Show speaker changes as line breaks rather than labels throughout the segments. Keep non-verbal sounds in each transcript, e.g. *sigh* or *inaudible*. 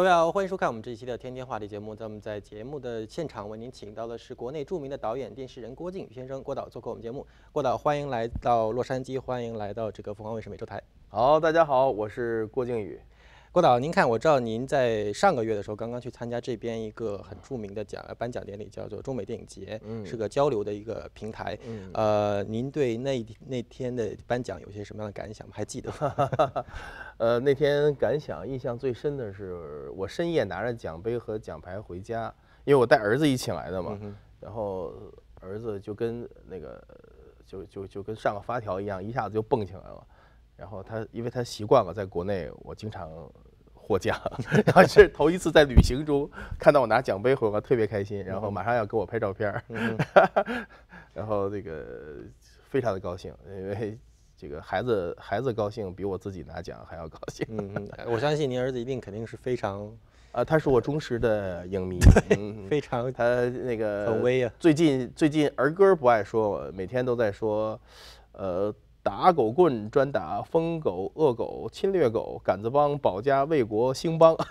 各位好，欢迎收看我们这一期的《天天话题》节目。咱们在节目的现场为您请到的是国内著名的导演、电视人郭靖宇先生，郭导做客我们节目。郭导，欢迎来到洛杉矶，欢迎来到这个凤凰卫视美洲台。好，大家好，我是郭靖宇。郭导，您看，我知道您在上个月的时候刚刚去参加这边一个很著名的奖颁奖典礼，叫做中美电影节，是个交流的一个平台。呃，您对那那天的颁奖有些什么样的感想吗？还记得吗？*laughs* 呃，那天感想印象最深的是我深夜拿着奖杯
和奖牌回家，因为我带儿子一起来的嘛。然后儿子就跟那个就就就跟上了发条一样，一下子就蹦起来了。然后他，因为他习惯了在国内，我经常获奖，*laughs* 然后是头一次在旅行中看到我拿奖杯回来，特别开心。然后马上要给我拍照片 *laughs* 然后那个非常的高兴，因为这个孩子孩子高兴比我自己
拿奖还要高兴。嗯，我相信您儿子一定肯定是非常，
*laughs* 呃，他是我忠实的影迷，非常他那个很威啊。最近最近儿歌不爱说，每天都在说，呃。打狗棍专打疯狗恶
狗侵略狗，杆子帮保家卫国兴邦。*laughs* *laughs*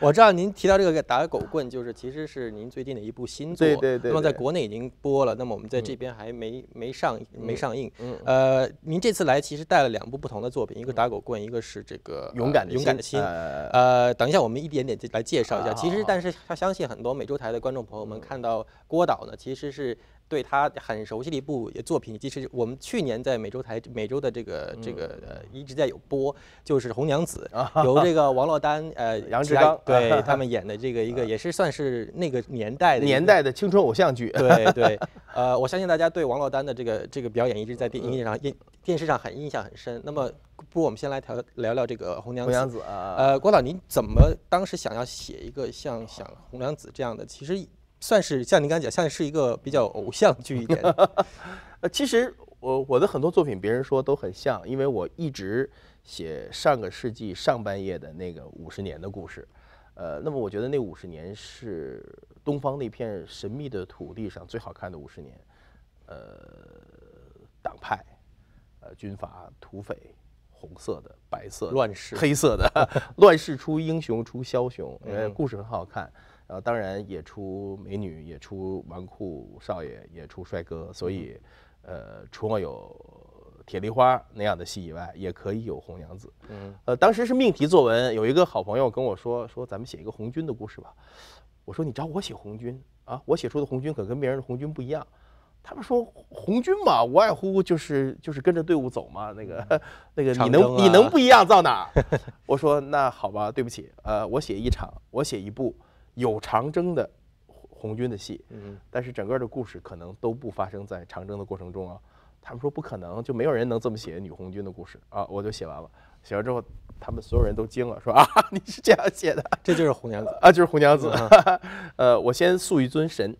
我知道您提到这个打狗棍，就是其实是您最近的一部新作，对对对。那么在国内已经播了，那么我们在这边还没没上没上映。嗯呃，您这次来其实带了两部不同的作品，一个打狗棍，一个是这个勇敢的勇敢的心。呃，等一下，我们一点点来介绍一下。其实，但是他相信很多美洲台的观众朋友们看到郭导呢，其实是。对他很熟悉的一部作品，其实我们去年在每周台每周的这个这个呃一直在有播，就是《红娘子》，由 *laughs* 这个王珞丹呃杨志刚对 *laughs* 他们演的这个一个也是算是那个年代的年
代的青春偶像剧。*laughs* 对对，
呃，我相信大家对王珞丹的这个这个表演一直在电影上、电电视上很印象很深。那么，不如我们先来聊聊聊这个《红娘子》。红娘子啊。呃，郭导，您怎么当时想要写一个像像《红娘子》这样的？其实。算是像您刚才讲，像是一个比较偶像剧一点。*laughs* 呃，其实我我的很多作品，别人说都很像，因为我一直
写上个世纪上半叶的那个五十年的故事。呃，那么我觉得那五十年是东方那片神秘的土地上最好看的五十年。呃，党派，呃，军阀、土匪、红色的、白色、乱世、黑色的，*laughs* 乱世出英雄出枭雄，因为故事很好看。呃，当然也出美女，也出纨绔少爷，也出帅哥，所以，呃，除了有铁梨花那样的戏以外，也可以有红娘子。嗯。呃，当时是命题作文，有一个好朋友跟我说，说咱们写一个红军的故事吧。我说你找我写红军啊，我写出的红军可跟别人的红军不一样。他们说红军嘛，无外乎就是就是跟着队伍走嘛，那个那个你能你能不一样到哪？*laughs* 我说那好吧，对不起，呃，我写一场，我写一部。有长征的红军的戏，但是整个的故事可能都不发生在长征的过程中啊。他们说不可能，就没有人能这么写女红军的故事啊。我就写完了，写完之后，他们所有人都惊了，说啊，*laughs* 你是这样写的？这就是红娘子啊，就是红娘子。*laughs* 呃，我先塑一尊神，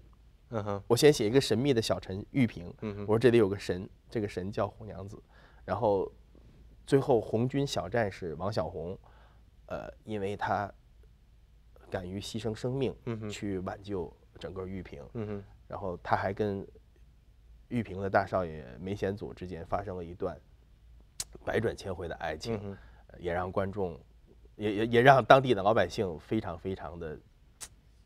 嗯哼，我先写一个神秘的小陈玉萍。嗯我说这里有个神，这个神叫红娘子。然后最后，红军小战士王小红，呃，因为她。敢于牺牲生命去挽救整个玉嗯然后他还跟玉屏的大少爷梅贤祖之间发生了一段百转千回的爱情，也让观众也也也让当地的老百姓非常非常的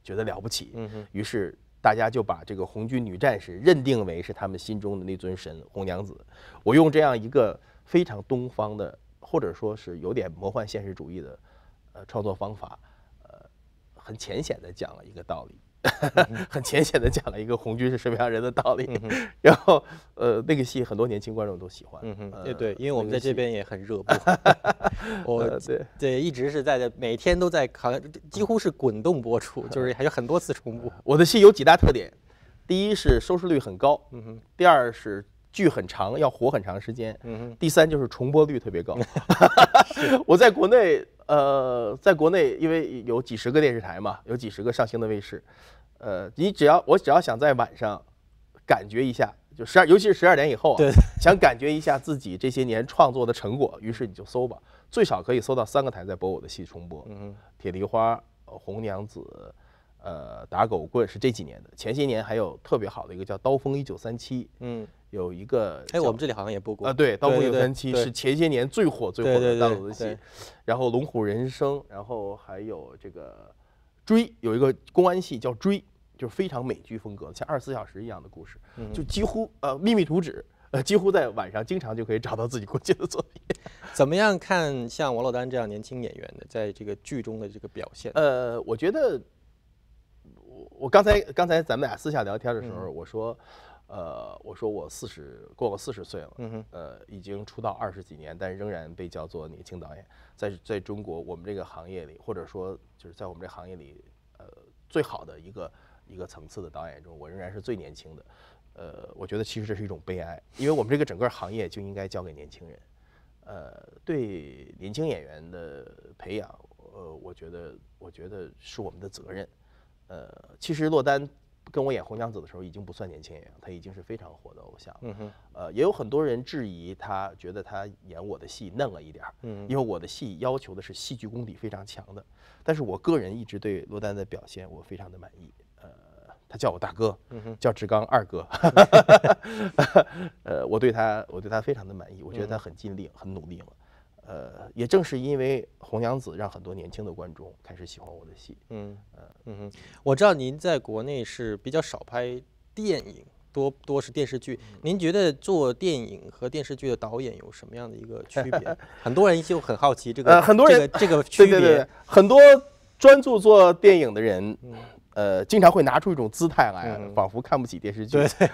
觉得了不起。于是大家就把这个红军女战士认定为是他们心中的那尊神——红娘子。我用这样一个非常东方的，或者说，是有点魔幻现实主义的呃创作方法。很浅显的讲了一个道理，*laughs* 很浅显的讲了一个红军是什么样人的道理。*laughs* 然后，呃，那个戏很多年轻观众都喜欢，嗯嗯，对对，因为我们在这边也很热 *laughs* 播，
我对对，一直是在每天都在看，几乎是滚动播出，就是还有很多次重播。我的戏有几大特点：第一是收视率很高，嗯哼；
第二是剧很长，要火很长时间，嗯哼；第三就是重播率特别高，我在国内。呃，在国内，因为有几十个电视台嘛，有几十个上星的卫视，呃，你只要我只要想在晚上感觉一下，就十二，尤其是十二点以后，想感觉一下自己这些年创作的成果，于是你就搜吧，最少可以搜到三个台在播我的戏重播，《嗯，铁梨花》《红娘子》。呃，打狗棍是这几年的，前些年还有特别好的一个叫《刀锋一九三七》，嗯，有一个，哎，我们这里好像也播过啊，对，《刀锋一九三七》是前些年最火最火的大佬戏，然后《龙虎人生》，然后还有这个《追》，有一个公安戏叫《追》，就是非常美剧风格的，像《二十四小时》一样的故事，就几
乎呃秘密图纸，呃，几乎在晚上经常就可以找到自己过去的作品。*laughs* 怎么样看像王珞丹这样年轻演员的在这个剧中的这个表现？呃，我觉得。我刚才刚才咱们俩私下聊天的时候，我说，
呃，我说我四十过了四十岁了，嗯呃，已经出道二十几年，但仍然被叫做年轻导演，在在中国我们这个行业里，或者说就是在我们这行业里，呃，最好的一个一个层次的导演中，我仍然是最年轻的，呃，我觉得其实这是一种悲哀，因为我们这个整个行业就应该交给年轻人，呃，对年轻演员的培养，呃，我觉得我觉得是我们的责任。呃，其实洛丹跟我演《红娘子》的时候已经不算年轻演员，他已经是非常火的偶像。嗯哼，呃，也有很多人质疑他，觉得他演我的戏嫩了一点儿。嗯，因为我的戏要求的是戏剧功底非常强的。但是我个人一直对罗丹的表现我非常的满意。呃，他叫我大哥，叫志刚二哥。*laughs* 呃，我对他，我对他非常的满意，我觉得他很尽力，很努力了。呃，也正是因为《红娘子》让很多年轻的观众开始喜欢我的戏。
嗯，呃，嗯哼，我知道您在国内是比较少拍电影，多多是电视剧。您觉得做电影和电视剧的导演有什么样的一个区别？*laughs* 很多人就很好奇这个这个这个区别。
很多专注做电影的人，呃，经常会拿出一种姿态来，仿佛看不起电视剧。对对，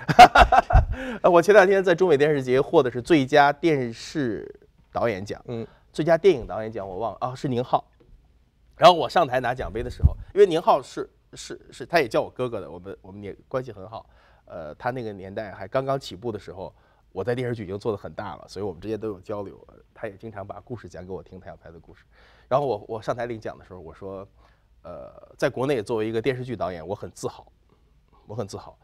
*laughs* 我前两天在中美电视节获的是最佳电视。导演奖，嗯，最佳电影导演奖我忘了啊，是宁浩。然后我上台拿奖杯的时候，因为宁浩是是是，他也叫我哥哥的，我们我们也关系很好。呃，他那个年代还刚刚起步的时候，我在电视剧已经做的很大了，所以我们之间都有交流。他也经常把故事讲给我听，他要拍的故事。然后我我上台领奖的时候，我说，呃，在国内作为一个电视剧导演，我很自豪，我很自豪，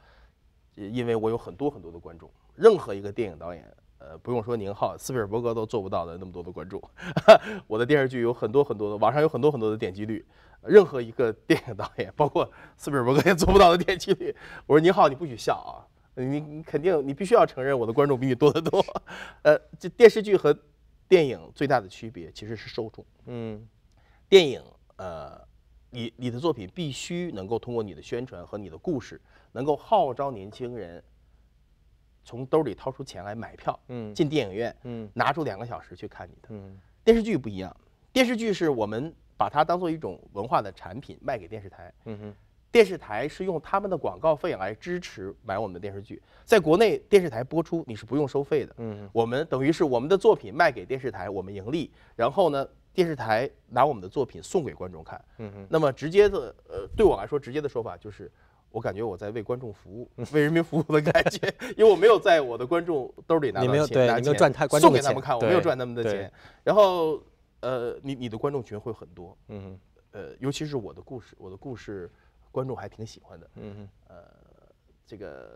因为我有很多很多的观众。任何一个电影导演。呃，不用说，宁浩、斯皮尔伯格都做不到的那么多的关注，*laughs* 我的电视剧有很多很多的，网上有很多很多的点击率。任何一个 *laughs* 电影导演，包括斯皮尔伯格也做不到的点击率。我说，宁浩你不许笑啊，你你肯定你必须要承认，我的观众比你多得多。*laughs* 呃，这电视剧和电影最大的区别其实是受众。嗯，电影呃，你你的作品必须能够通过你的宣传和你的故事，能够号召年轻人。从兜里掏出钱来买票，嗯，进电影院，嗯，拿出两个小时去看你的，嗯，电视剧不一样，电视剧是我们把它当做一种文化的产品卖给电视台，嗯哼，电视台是用他们的广告费来支持买我们的电视剧，在国内电视台播出你是不用收费的，嗯，我们等于是我们的作品卖给电视台，我们盈利，然后呢，电视台拿我们的作品送给观众看，嗯哼，那么直接的，呃，对我来说直接的说法就是。我感觉我在为观众服务，为人民服务的感觉，*laughs* 因为我没有在我的观众兜里拿钱，没有赚观众钱，送给他们看，我没有赚他们的钱。然后，呃，你你的观众群会很多，嗯，呃，尤其是我的故事，我的故事观众还挺喜欢的，嗯，呃，这个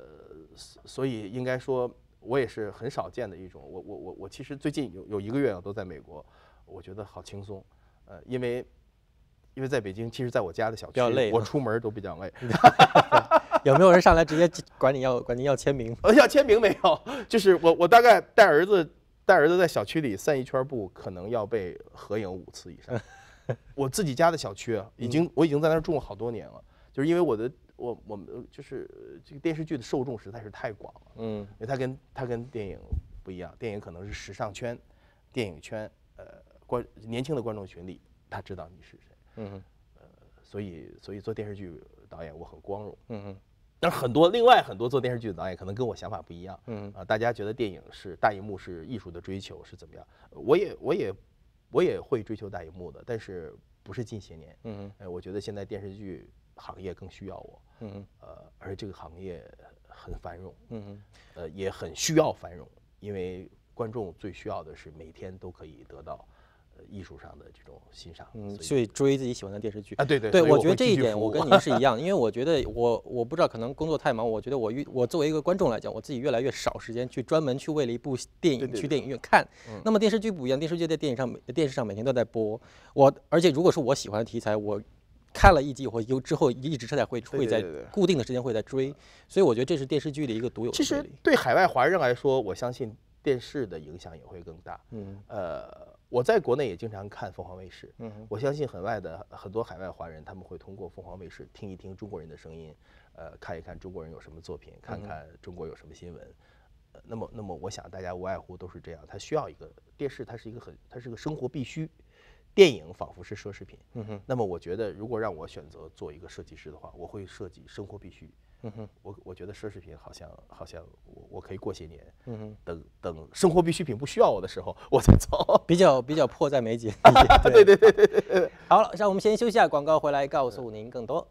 所以应该说，我也是很少见的一种，我我我我其实最近有有一个月我都在美国，我觉得好轻松，呃，
因为。因为在北京，其实在我家
的小区，我出
门都比较累。*laughs* 有没有人上来直接管你要管你要签名？呃，
要签名没有，就是我我大概带儿子带儿子在小区里散一圈步，可能要被合影五次以上。*laughs* 我自己家的小区啊、已经我已经在那儿住了好多年了，就是因为我的我我们就是这个电视剧的受众实在是太广了。嗯，因为它跟它跟电影不一样，电影可能是时尚圈、电影圈呃观年轻的观众群里，他知道你是谁。嗯，呃，所以，所以做电视剧导演我很光荣。嗯但很多，另外很多做电视剧的导演可能跟我想法不一样。嗯啊，大家觉得电影是大荧幕是艺术的追求是怎么样？我也，我也，我也会追求大荧幕的，但是不是近些年？嗯我觉得现在电视剧行业更需要我。嗯呃，而这个行业很繁荣。嗯嗯，呃，也很需要繁荣，因为观众最需要的是每天都可以得到。
艺术上的这种欣赏，嗯，去追自己喜欢的电视剧啊，对对对，我觉得这一点我跟您是一样，因为我觉得我我不知道，可能工作太忙，我觉得我越我作为一个观众来讲，我自己越来越少时间去专门去为了一部电影去电影院看。那么电视剧不一样，电视剧在电影上、电视上每天都在播。我而且如果是我喜欢的题材，我看了一集或又之后一直在会会在固定的时间会在追。所以我觉得这是电视剧的一个独有。其实
对海外华人来说，我相信电视的影响也会更大。嗯，呃。我在国内也经常看凤凰卫视，嗯，我相信很外的很多海外华人，他们会通过凤凰卫视听一听中国人的声音，呃，看一看中国人有什么作品，看看中国有什么新闻，呃，那么，那么我想大家无外乎都是这样，他需要一个电视，它是一个很，它是个生活必需，电影仿佛是奢侈品，嗯哼，那么我觉得如果让我选择做一个设计师的话，我会设计生活必需。嗯哼，我我觉得奢侈品好像好像我我可以过些年，嗯哼，等等生活必需品不需要我的时候，
我再走。比较比较迫在眉睫，*laughs* 对对对对对。好了，让我们先休息一下，广告回来告诉您更多。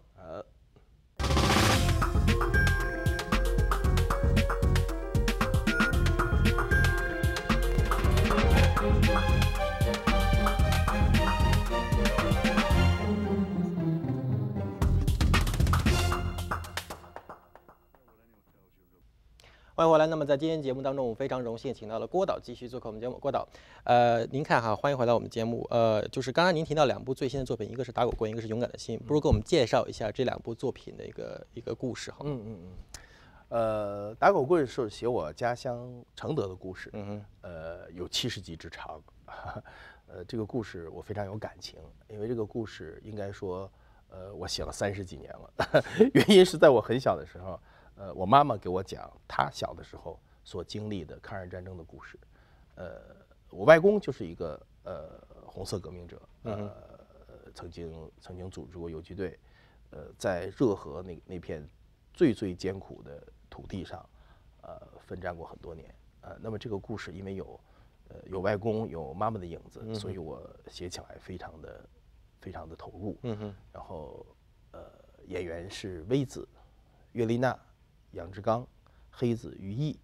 回来，那么在今天节目当中，我们非常荣幸请到了郭导继续做客我们节目。郭导，呃，您看哈，欢迎回到我们节目。呃，就是刚刚您提到两部最新的作品，一个是《打狗棍》，一个是《勇敢的心》，不如给我们介绍一下这两部作品的一个一个故事哈。
嗯嗯嗯。呃，《打狗棍》是写我家乡承德的故事。嗯嗯。呃，有七十集之长。*laughs* 呃，这个故事我非常有感情，因为这个故事应该说，呃，我写了三十几年了。*laughs* 原因是在我很小的时候。呃，我妈妈给我讲她小的时候所经历的抗日战争的故事。呃，我外公就是一个呃红色革命者，呃，曾经曾经组织过游击队，呃，在热河那那片最最艰苦的土地上，呃，奋战过很多年。呃，那么这个故事因为有呃有外公有妈妈的影子，所以我写起来非常的非常的投入。嗯哼。然后呃，演员是微子岳丽娜。杨志刚、黑子、于毅、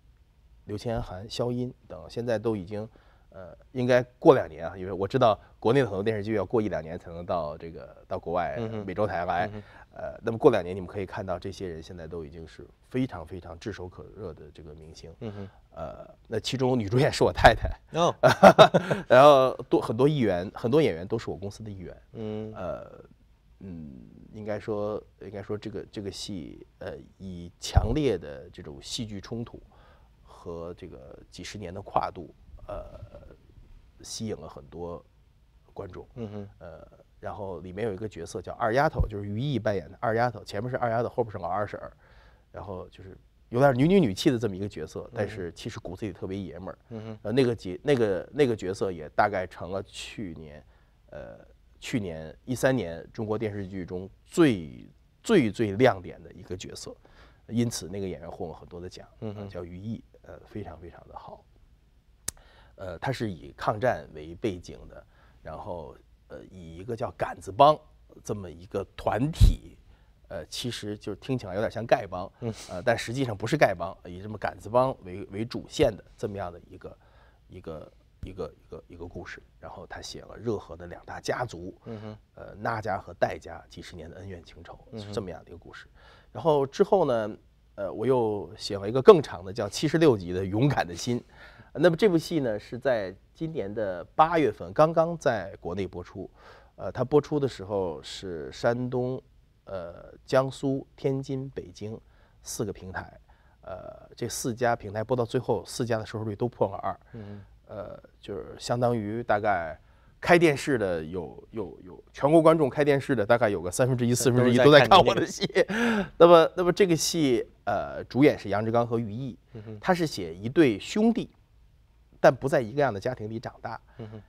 刘谦、韩、肖茵等，现在都已经，呃，应该过两年啊，因为我知道国内的很多电视剧要过一两年才能到这个到国外美洲台来，呃，那么过两年你们可以看到，这些人现在都已经是非常非常炙手可热的这个明星，呃，那其中女主演是我太太，*laughs* 然后多很多艺员，很多演员都是我公司的艺员，嗯，呃。嗯，应该说，应该说，这个这个戏，呃，以强烈的这种戏剧冲突和这个几十年的跨度，呃，吸引了很多观众。嗯哼，呃，然后里面有一个角色叫二丫头，就是于毅扮演的二丫头，前面是二丫头，后边是老二婶儿，然后就是有点女女女气的这么一个角色，但是其实骨子里特别爷们儿。嗯哼，呃，那个角那个那个角色也大概成了去年，呃。去年一三年，中国电视剧中最最最亮点的一个角色，因此那个演员获了很多的奖，嗯叫于毅，呃，非常非常的好。呃，他是以抗战为背景的，然后呃，以一个叫“杆子帮”这么一个团体，呃，其实就是听起来有点像丐帮，呃，但实际上不是丐帮，以这么“杆子帮”为为主线的这么样的一个一个。一个一个一个故事，然后他写了热河的两大家族，呃，那家和戴家几十年的恩怨情仇，是这么样的一个故事。然后之后呢，呃，我又写了一个更长的，叫《七十六集的勇敢的心》。那么这部戏呢，是在今年的八月份刚刚在国内播出。呃，它播出的时候是山东、呃、江苏、天津、北京四个平台，呃，这四家平台播到最后，四家的收视率都破了二。呃，就是相当于大概开电视的有有有全国观众开电视的大概有个三分之一四分之一都在看我的戏，*laughs* 那么那么这个戏呃主演是杨志刚和于毅，他是写一对兄弟，但不在一个样的家庭里长大，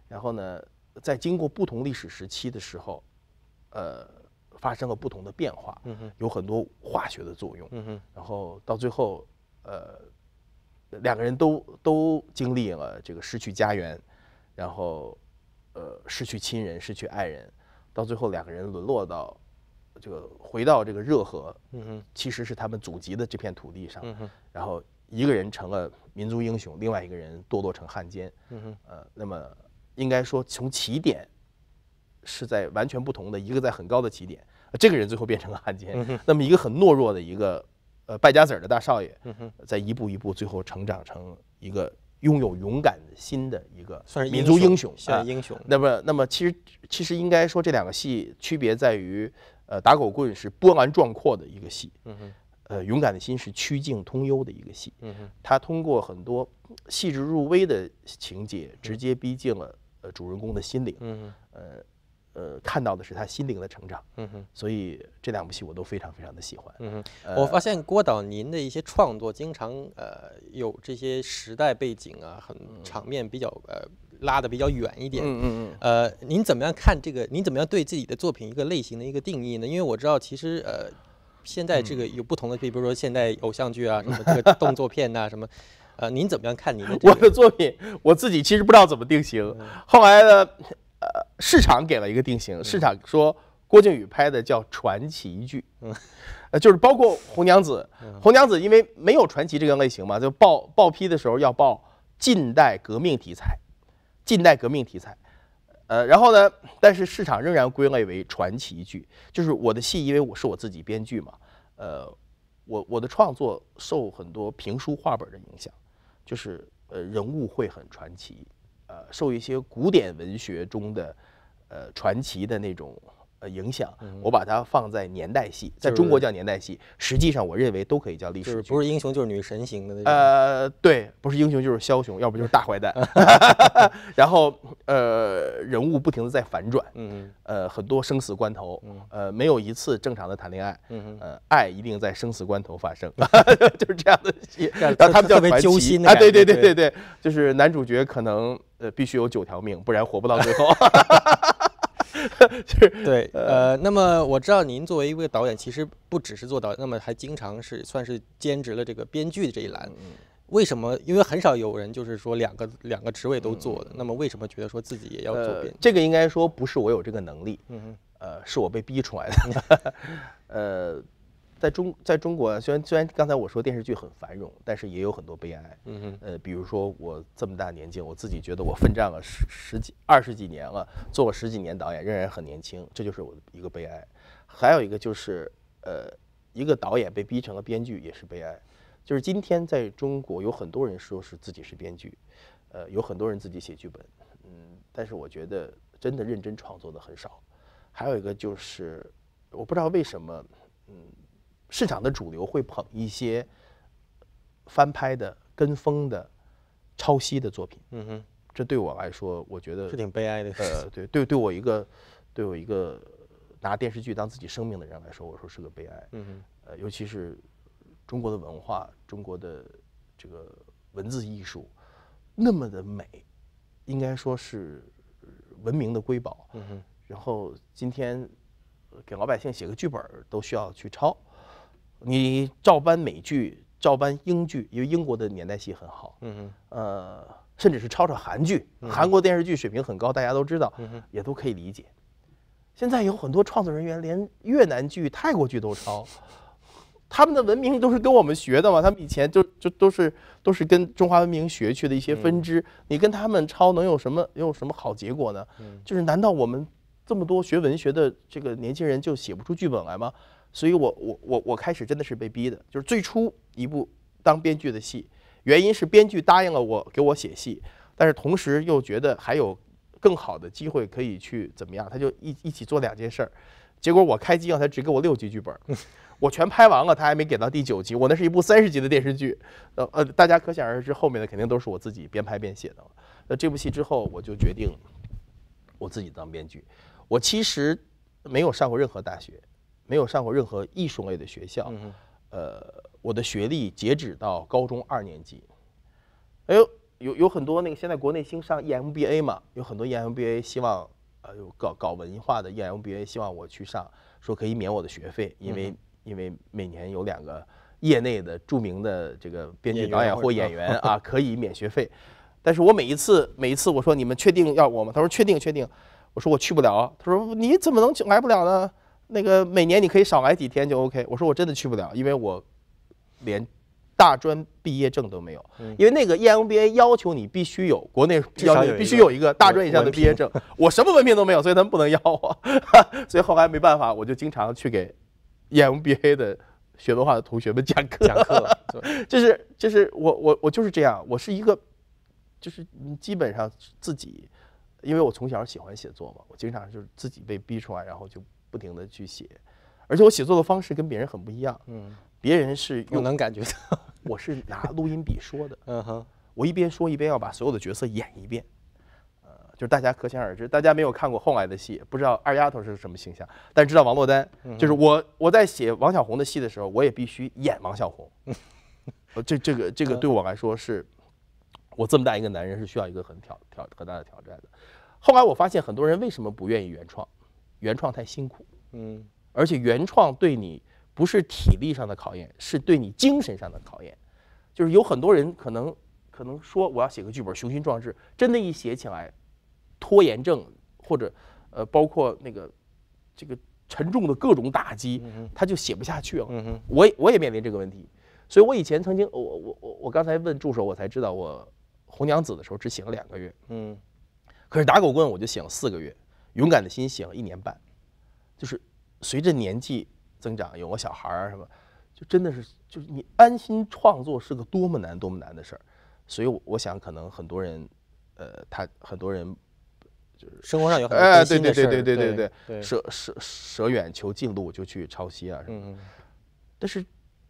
然后呢在经过不同历史时期的时候，呃发生了不同的变化，有很多化学的作用，然后到最后呃。两个人都都经历了这个失去家园，然后呃失去亲人、失去爱人，到最后两个人沦落到这个回到这个热河，嗯哼，其实是他们祖籍的这片土地上，嗯哼，然后一个人成了民族英雄，另外一个人堕落成汉奸，嗯哼，呃，那么应该说从起点是在完全不同的，一个在很高的起点，这个人最后变成了汉奸，那么一个很懦弱的一个。呃，败家子儿的大少爷，在一步一步，最后成长成一个拥有勇敢心的一个，算是民族英雄，英雄。那么那么其实其实应该说这两个戏区别在于，呃，《打狗棍》是波澜壮阔的一个戏，嗯哼，呃，《勇敢的心》是曲径通幽的一个戏，嗯哼，它通过很多细致入微的情节，直接逼近了呃主人公的心灵，嗯哼，呃。呃，看到的是他心灵的成长，嗯哼，所以这两部戏我都非常非常的喜欢，嗯哼，我发
现郭导您的一些创作经常呃有这些时代背景啊，很场面比较呃拉的比较远一点，嗯嗯嗯，呃，您怎么样看这个？您怎么样对自己的作品一个类型的一个定义呢？因为我知道其实呃现在这个有不同的，比如说现代偶像剧啊，什么这个动作片呐，什么，呃，您怎么样看您的、我的作品？我自己其实不知道怎么定型，后来呢？
呃，市场给了一个定型，市场说郭靖宇拍的叫传奇剧，呃，就是包括《红娘子》，《红娘子》因为没有传奇这个类型嘛，就报报批的时候要报近代革命题材，近代革命题材，呃，然后呢，但是市场仍然归类为传奇剧，就是我的戏，因为我是我自己编剧嘛，呃，我我的创作受很多评书画本的影响，就是呃，人物会很传奇。呃，受一些古典文学中的，呃，传奇的那种，呃，影响，我把它放在年代戏，在中国叫年代戏，实际上我认为都可以叫历史剧，不是英雄就是女神型的那，呃，对，不是英雄就是枭雄，要不就是大坏蛋，*laughs* 然后呃，人物不停的在反转，嗯呃，很多生死关头，呃，没有一次正常的谈恋爱，呃，爱一定在生死关头发生，*laughs* 就是这样的戏，然后他们叫传奇啊，对对对对对，就是男主角可能。必须有九条命，不然活不到最后。*laughs* 对，
呃，那么我知道您作为一位导演，其实不只是做导演，那么还经常是算是兼职了这个编剧的这一栏。为什么？因为很少有人就是说两个两个职位都做。的。那么为什么觉得说自己也要做编剧？这个应该说不是我有这个能力，呃，是我被逼出来的。
*laughs* 呃。在中在中国，虽然虽然刚才我说电视剧很繁荣，但是也有很多悲哀。嗯呃，比如说我这么大年纪，我自己觉得我奋战了十十几二十几年了，做了十几年导演，仍然很年轻，这就是我的一个悲哀。还有一个就是，呃，一个导演被逼成了编剧也是悲哀。就是今天在中国有很多人说是自己是编剧，呃，有很多人自己写剧本，嗯，但是我觉得真的认真创作的很少。还有一个就是，我不知道为什么，嗯。市场的主流会捧一些翻拍的、跟风的、抄袭的作品。嗯哼，这对我来说，我觉得是挺悲哀的事。呃，对对，*laughs* 对我一个对我一个拿电视剧当自己生命的人来说，我说是个悲哀。嗯哼，呃，尤其是中国的文化、中国的这个文字艺术那么的美，应该说是文明的瑰宝。嗯哼，然后今天给老百姓写个剧本都需要去抄。你照搬美剧，照搬英剧，因为英国的年代戏很好。嗯呃，甚至是抄抄韩剧，韩国电视剧水平很高，大家都知道，也都可以理解。现在有很多创作人员连越南剧、泰国剧都抄，他们的文明都是跟我们学的嘛，他们以前就就都是都是跟中华文明学去的一些分支。你跟他们抄能有什么？能有什么好结果呢？就是难道我们这么多学文学的这个年轻人就写不出剧本来吗？所以我我我我开始真的是被逼的，就是最初一部当编剧的戏，原因是编剧答应了我给我写戏，但是同时又觉得还有更好的机会可以去怎么样，他就一一起做两件事儿，结果我开机了，他只给我六集剧本，我全拍完了，他还没给到第九集，我那是一部三十集的电视剧，呃呃，大家可想而知后面的肯定都是我自己边拍边写的了。那这部戏之后，我就决定我自己当编剧，我其实没有上过任何大学。没有上过任何艺术类的学校，呃，我的学历截止到高中二年级。哎呦，有有很多那个现在国内兴上 EMBA 嘛，有很多 EMBA 希望呃搞搞文化的 EMBA 希望我去上，说可以免我的学费，因为因为每年有两个业内的著名的这个编剧、导演或演员啊，*laughs* 可以免学费。但是我每一次每一次我说你们确定要我吗？他说确定确定。我说我去不了。他说你怎么能来不了呢？那个每年你可以少来几天就 OK。我说我真的去不了，因为我连大专毕业证都没有，因为那个 EMBA 要求你必须有国内要求，必须有一个大专以上的毕业证，我什么文凭都没有，所以他们不能要我。*laughs* 所以后来没办法，我就经常去给 EMBA 的学文化的同学们讲课，讲课。*laughs* 就是就是我我我就是这样，我是一个就是基本上自己，因为我从小喜欢写作嘛，我经常就是自己被逼出来，然后就。不停的去写，而且我写作的方式跟别人很不一样。嗯，别人是又能感觉到，我是拿录音笔说的。*laughs* 嗯哼，我一边说一边要把所有的角色演一遍。呃，就是大家可想而知，大家没有看过后来的戏，不知道二丫头是什么形象，但知道王珞丹。就是我，我在写王小红的戏的时候，我也必须演王小红。*laughs* 这这个这个对我来说是，我这么大一个男人是需要一个很挑挑很大的挑战的。后来我发现，很多人为什么不愿意原创？原创太辛苦，嗯，而且原创对你不是体力上的考验，是对你精神上的考验，就是有很多人可能可能说我要写个剧本，雄心壮志，真的一写起来，拖延症或者呃，包括那个这个沉重的各种打击，他就写不下去了。嗯嗯，我我也面临这个问题，所以我以前曾经我我我我刚才问助手，我才知道我红娘子的时候只写了两个月，嗯，可是打狗棍我就写了四个月。勇敢的心写了一年半，就是随着年纪增长，有个小孩儿什么，就真的是就是你安心创作是个多么难多么难的事儿，所以我我想可能很多人，呃，他很多人就是
生活上有很多哎对对对对对对舍
舍舍远求近路就去抄袭啊什么，但是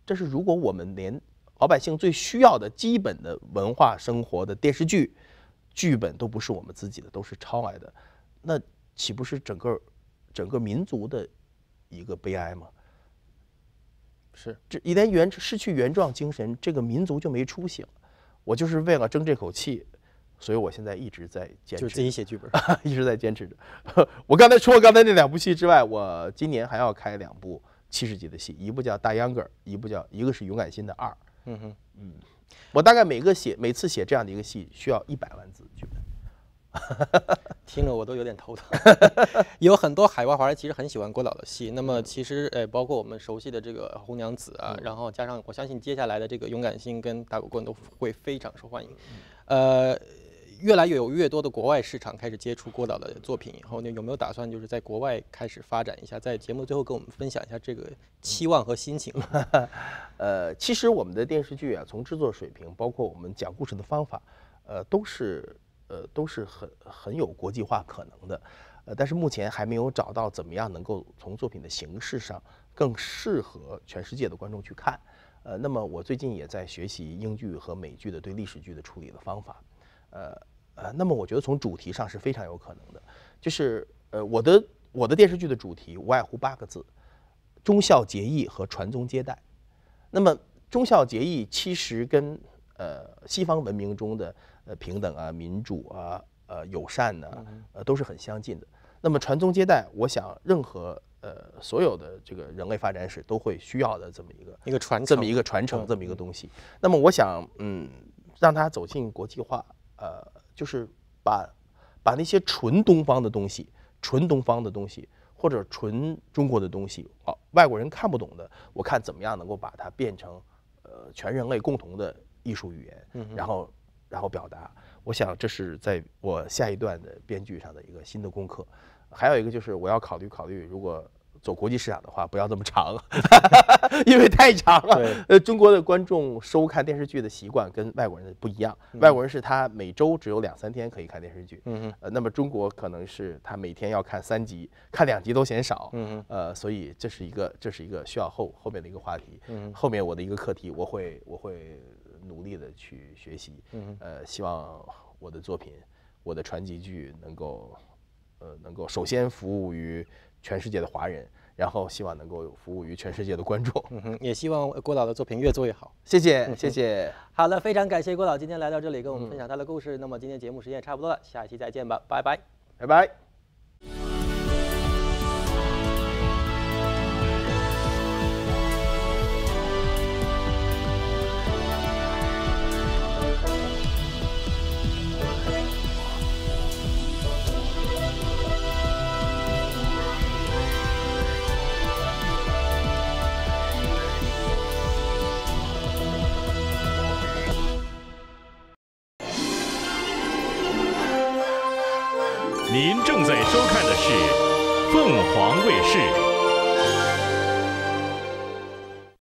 但是如果我们连老百姓最需要的基本的文化生活的电视剧剧本都不是我们自己的，都是抄来的，那。岂不是整个整个民族的一个悲哀吗？是，这一旦原失去原状精神，这个民族就没出息了。我就是为了争这口气，所以我现在一直在坚持自己写剧本，*laughs* 一直在坚持着。我刚才除了刚才那两部戏之外，我今年还要开两部七十集的戏，一部叫《大秧歌》，一部叫《一个是勇敢心的二》。
嗯哼，嗯，
我大概每个
写每次写这样的一个戏，需要一百万字剧本。*laughs* 听了我都有点头疼，*laughs* 有很多海外华人其实很喜欢郭导的戏。那么其实呃，包括我们熟悉的这个《红娘子》啊，然后加上我相信接下来的这个《勇敢心》跟《打狗棍》都会非常受欢迎。呃，越来越有越多的国外市场开始接触郭导的作品以后，你有没有打算就是在国外开始发展一下？在节目最后跟我们分享一下这个期望和心情吗？*laughs* 呃，其实我们的电视剧啊，从制作水平，包括我
们讲故事的方法，呃，都是。呃，都是很很有国际化可能的，呃，但是目前还没有找到怎么样能够从作品的形式上更适合全世界的观众去看，呃，那么我最近也在学习英剧和美剧的对历史剧的处理的方法，呃呃，那么我觉得从主题上是非常有可能的，就是呃，我的我的电视剧的主题无外乎八个字：忠孝节义和传宗接代。那么忠孝节义其实跟呃西方文明中的。呃，平等啊，民主啊，呃，友善呢，呃，都是很相近的。那么传宗接代，我想任何呃所有的这个人类发展史都会需要的这么一个一个传这么一个传承这么一个东西。那么我想，嗯，让它走进国际化，呃，就是把把那些纯东方的东西、纯东方的东西或者纯中国的东西，哦，外国人看不懂的，我看怎么样能够把它变成呃全人类共同的艺术语言，然后。然后表达，我想这是在我下一段的编剧上的一个新的功课。还有一个就是，我要考虑考虑，如果走国际市场的话，不要这么长，
*laughs* 因为太长了。
呃，中国的观众收看电视剧的习惯跟外国人的不一样，外国人是他每周只有两三天可以看电视剧，嗯呃，那么中国可能是他每天要看三集，看两集都嫌少，嗯呃，所以这是一个，这是一个需要后后面的一个话题，嗯后面我的一个课题，我会，我会。努力的去学习，嗯，呃，希望我的作品，我的传奇剧能够，呃，能够首先服务于全世界的华人，然后希望能够服务于全世
界的观众，嗯哼，也希望郭老的作品越做越好，谢谢，谢谢，好了，非常感谢郭老今天来到这里跟我们分享他的故事，那么今天节目时间也差不多了，下期再见吧，拜拜，拜拜。